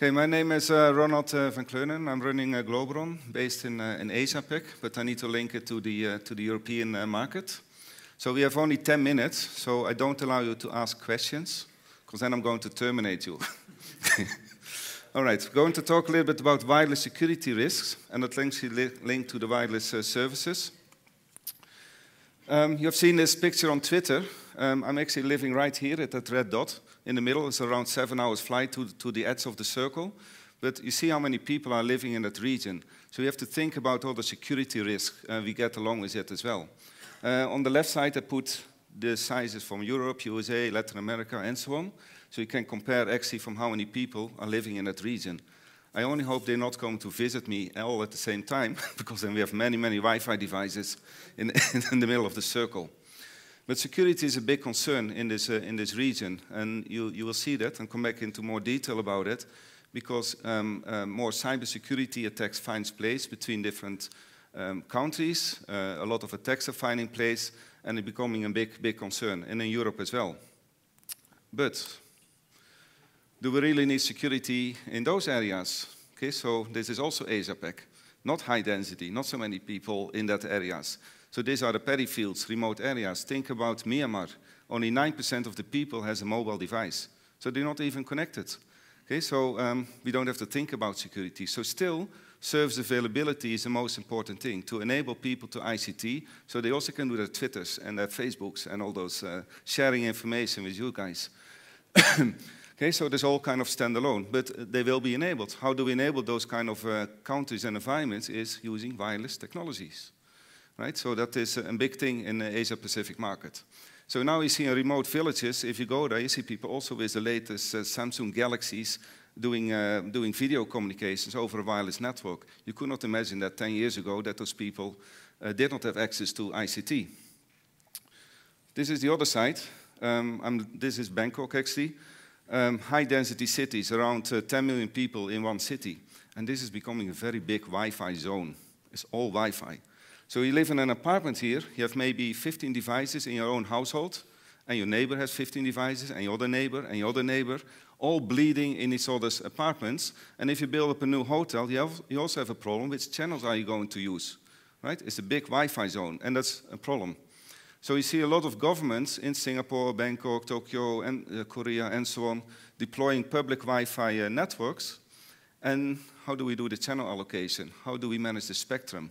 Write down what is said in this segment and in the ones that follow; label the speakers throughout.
Speaker 1: Okay, my name is uh, Ronald uh, van Kleunen. I'm running uh, Globron based in, uh, in Asia Pac, but I need to link it to the, uh, to the European uh, market. So we have only 10 minutes, so I don't allow you to ask questions, because then I'm going to terminate you. All right, we're going to talk a little bit about wireless security risks, and that links li link to the wireless uh, services. Um, you have seen this picture on Twitter. Um, I'm actually living right here at that red dot in the middle. It's around seven hours flight to, to the edge of the circle. But you see how many people are living in that region. So you have to think about all the security risk uh, we get along with it as well. Uh, on the left side, I put the sizes from Europe, USA, Latin America, and so on. So you can compare actually from how many people are living in that region. I only hope they're not coming to visit me all at the same time, because then we have many, many Wi-Fi devices in, in the middle of the circle. But security is a big concern in this, uh, in this region, and you, you will see that and come back into more detail about it, because um, uh, more cybersecurity attacks finds place between different um, countries. Uh, a lot of attacks are finding place, and it's becoming a big, big concern, and in Europe as well. But do we really need security in those areas? Okay, so this is also ASAPEC, not high density, not so many people in that areas. So these are the peri fields, remote areas. Think about Myanmar. Only 9% of the people has a mobile device. So they're not even connected. Okay, so um, we don't have to think about security. So still, service availability is the most important thing, to enable people to ICT, so they also can do their Twitters and their Facebooks and all those uh, sharing information with you guys. okay, so there's all kind of standalone, but they will be enabled. How do we enable those kind of uh, countries and environments is using wireless technologies. Right? So that is a big thing in the Asia-Pacific market. So now you see in remote villages, if you go there, you see people also with the latest uh, Samsung Galaxies doing, uh, doing video communications over a wireless network. You could not imagine that 10 years ago that those people uh, did not have access to ICT. This is the other side. Um, this is Bangkok, actually. Um, High-density cities, around uh, 10 million people in one city. And this is becoming a very big Wi-Fi zone. It's all Wi-Fi. So you live in an apartment here, you have maybe 15 devices in your own household, and your neighbor has 15 devices, and your other neighbor, and your other neighbor, all bleeding in each other's apartments. And if you build up a new hotel, you, have, you also have a problem, which channels are you going to use? Right? It's a big Wi-Fi zone, and that's a problem. So you see a lot of governments in Singapore, Bangkok, Tokyo, and uh, Korea, and so on, deploying public Wi-Fi uh, networks. And how do we do the channel allocation? How do we manage the spectrum?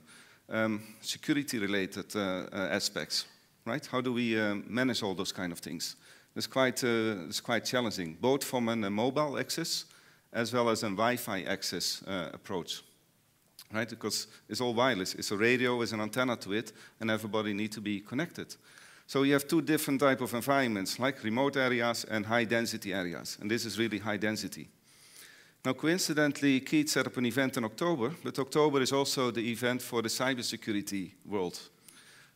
Speaker 1: um, security-related uh, uh, aspects, right? How do we uh, manage all those kind of things? It's quite, it's quite challenging, both from a mobile access as well as a Wi-Fi access approach right? Because it's all wireless. It's a radio, it's an antenna to it, and everybody needs to be connected. So you have two different type of environments, like remote areas and high-density areas. And this is really high density. Now, coincidentally, Keith set up an event in October, but October is also the event for the cybersecurity world.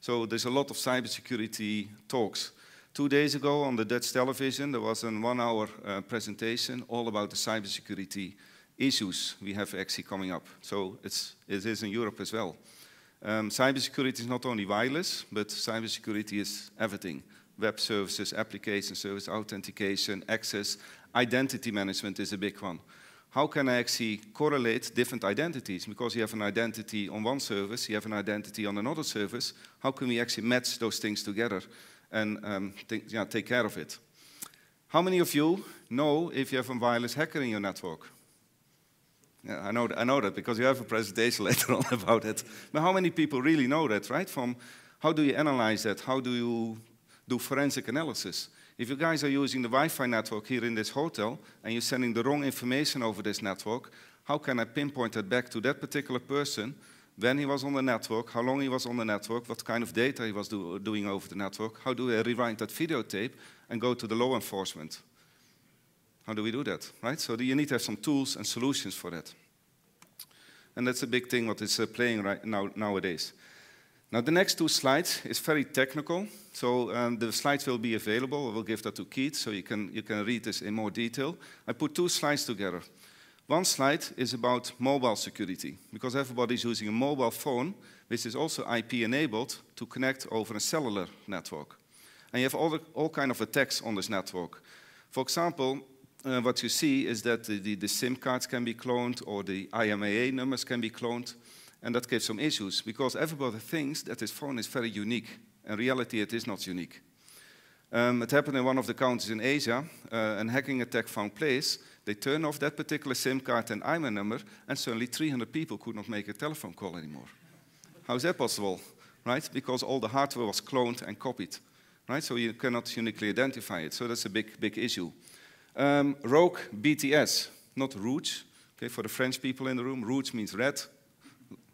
Speaker 1: So there's a lot of cybersecurity talks. Two days ago on the Dutch television, there was a one-hour uh, presentation all about the cybersecurity issues we have actually coming up. So it's, it is in Europe as well. Um, cybersecurity is not only wireless, but cybersecurity is everything. Web services, application service, authentication, access, identity management is a big one how can I actually correlate different identities? Because you have an identity on one service, you have an identity on another service. How can we actually match those things together and um, yeah, take care of it? How many of you know if you have a wireless hacker in your network? Yeah, I know, I know that because you have a presentation later on about it. But how many people really know that, right? From how do you analyze that? How do you do forensic analysis? If you guys are using the Wi-Fi network here in this hotel and you're sending the wrong information over this network, how can I pinpoint that back to that particular person when he was on the network, how long he was on the network, what kind of data he was do doing over the network, how do I rewind that videotape and go to the law enforcement? How do we do that, right? So you need to have some tools and solutions for that. And that's a big thing what is uh, playing right now, nowadays. Now the next two slides is very technical, so um, the slides will be available. I will give that to Keith so you can, you can read this in more detail. I put two slides together. One slide is about mobile security, because everybody's using a mobile phone, which is also IP-enabled, to connect over a cellular network. And you have all, the, all kind of attacks on this network. For example, uh, what you see is that the, the, the SIM cards can be cloned, or the IMAA numbers can be cloned. And that creates some issues because everybody thinks that this phone is very unique. In reality, it is not unique. Um, it happened in one of the countries in Asia. Uh, hacking attack found place. They turned off that particular SIM card and IMEI number, and suddenly 300 people could not make a telephone call anymore. How is that possible? Right? Because all the hardware was cloned and copied. Right? So you cannot uniquely identify it. So that's a big, big issue. Um, Rogue BTS, not Rouge. Okay, for the French people in the room, Rouge means red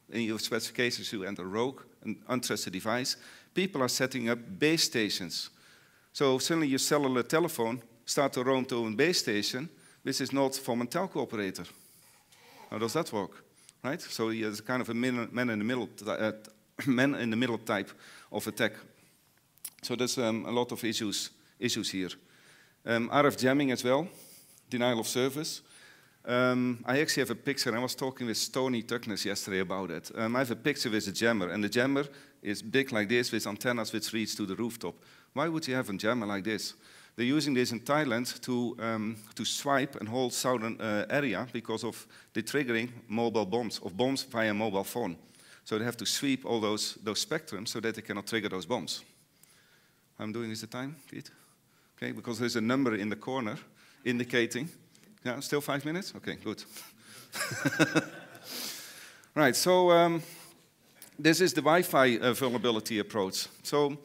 Speaker 1: in your specifications, you enter rogue, an untrusted device, people are setting up base stations. So suddenly your cellular telephone starts to roam to a base station, which is not from a telco operator. How does that work? Right? So there's kind of a man in the middle, uh, man in the middle type of attack. So there's um, a lot of issues, issues here. Um, RF jamming as well, denial of service. Um, I actually have a picture. I was talking with Stony Tuckness yesterday about it. Um, I have a picture with a jammer, and the jammer is big like this with antennas which reach to the rooftop. Why would you have a jammer like this? They're using this in Thailand to, um, to swipe and whole southern uh, area because of the triggering mobile bombs, of bombs via mobile phone. So they have to sweep all those, those spectrums so that they cannot trigger those bombs. I'm doing this the time, Pete? Okay, because there's a number in the corner indicating yeah, still five minutes? Okay, good. right, so um, this is the Wi-Fi uh, vulnerability approach. So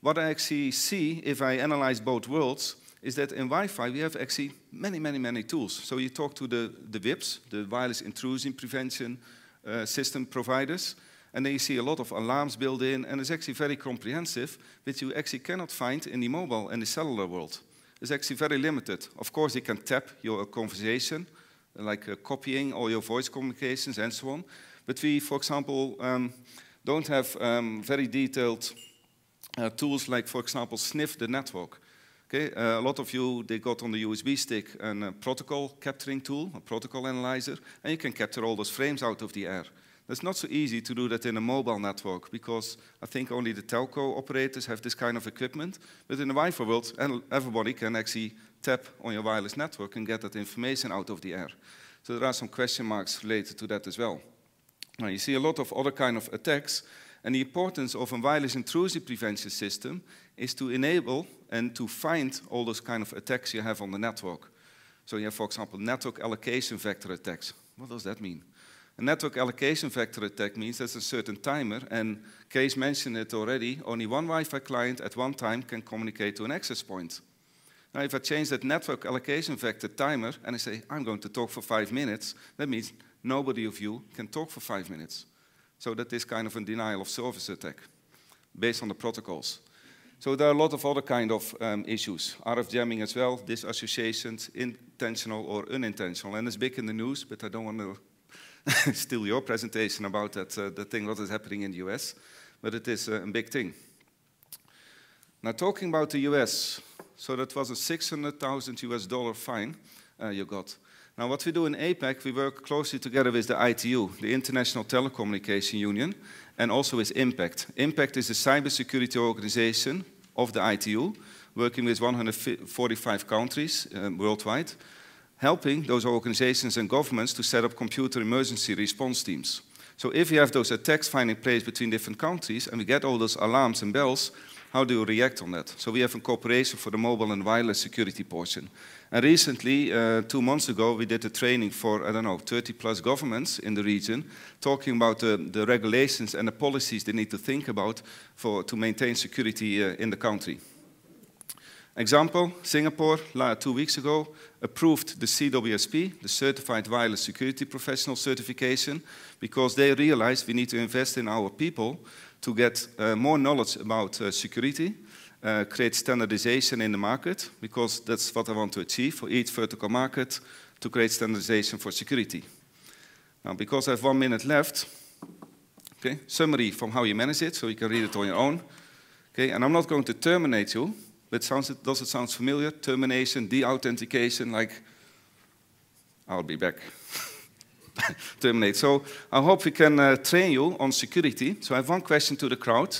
Speaker 1: what I actually see if I analyze both worlds is that in Wi-Fi we have actually many, many, many tools. So you talk to the, the WIPs, the wireless intrusion prevention uh, system providers, and then you see a lot of alarms built in, and it's actually very comprehensive, which you actually cannot find in the mobile and the cellular world is actually very limited. Of course, you can tap your conversation, like uh, copying all your voice communications and so on. But we, for example, um, don't have um, very detailed uh, tools like, for example, sniff the network. Okay, uh, a lot of you, they got on the USB stick a uh, protocol capturing tool, a protocol analyzer, and you can capture all those frames out of the air. That's not so easy to do that in a mobile network because I think only the telco operators have this kind of equipment. But in the Wi-Fi world, everybody can actually tap on your wireless network and get that information out of the air. So there are some question marks related to that as well. Now you see a lot of other kind of attacks, and the importance of a wireless intrusion prevention system is to enable and to find all those kind of attacks you have on the network. So you have, for example, network allocation vector attacks. What does that mean? A network allocation vector attack means there's a certain timer, and Case mentioned it already, only one Wi-Fi client at one time can communicate to an access point. Now, if I change that network allocation vector timer, and I say, I'm going to talk for five minutes, that means nobody of you can talk for five minutes. So that is kind of a denial of service attack, based on the protocols. So there are a lot of other kind of um, issues. RF jamming as well, disassociations, intentional or unintentional. And it's big in the news, but I don't want to still your presentation about that, uh, the thing, what is happening in the US, but it is uh, a big thing. Now, talking about the US, so that was a 600,000 US dollar fine uh, you got. Now, what we do in APEC, we work closely together with the ITU, the International Telecommunication Union, and also with IMPACT. IMPACT is a cybersecurity organization of the ITU, working with 145 countries um, worldwide helping those organizations and governments to set up computer emergency response teams. So if you have those attacks finding place between different countries and we get all those alarms and bells, how do you react on that? So we have a cooperation for the mobile and wireless security portion. And recently, uh, two months ago, we did a training for, I don't know, 30 plus governments in the region, talking about the regulations and the policies they need to think about for, to maintain security uh, in the country. Example, Singapore, two weeks ago, approved the CWSP, the Certified Wireless Security Professional certification, because they realized we need to invest in our people to get uh, more knowledge about uh, security, uh, create standardization in the market, because that's what I want to achieve for each vertical market, to create standardization for security. Now, because I have one minute left, okay, summary from how you manage it, so you can read it on your own. Okay, and I'm not going to terminate you, sounds, does it sound familiar? Termination, deauthentication, like, I'll be back. Terminate. So I hope we can uh, train you on security. So I have one question to the crowd.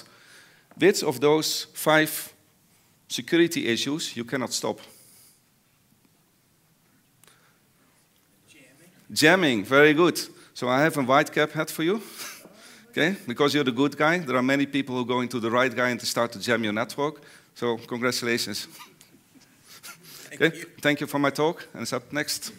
Speaker 1: Which of those five security issues you cannot stop? Jamming. Jamming, very good. So I have a white cap hat for you. okay, because you're the good guy. There are many people who go into the right guy and start to jam your network. So congratulations. Thank, okay. you. Thank you for my talk, and it's up next.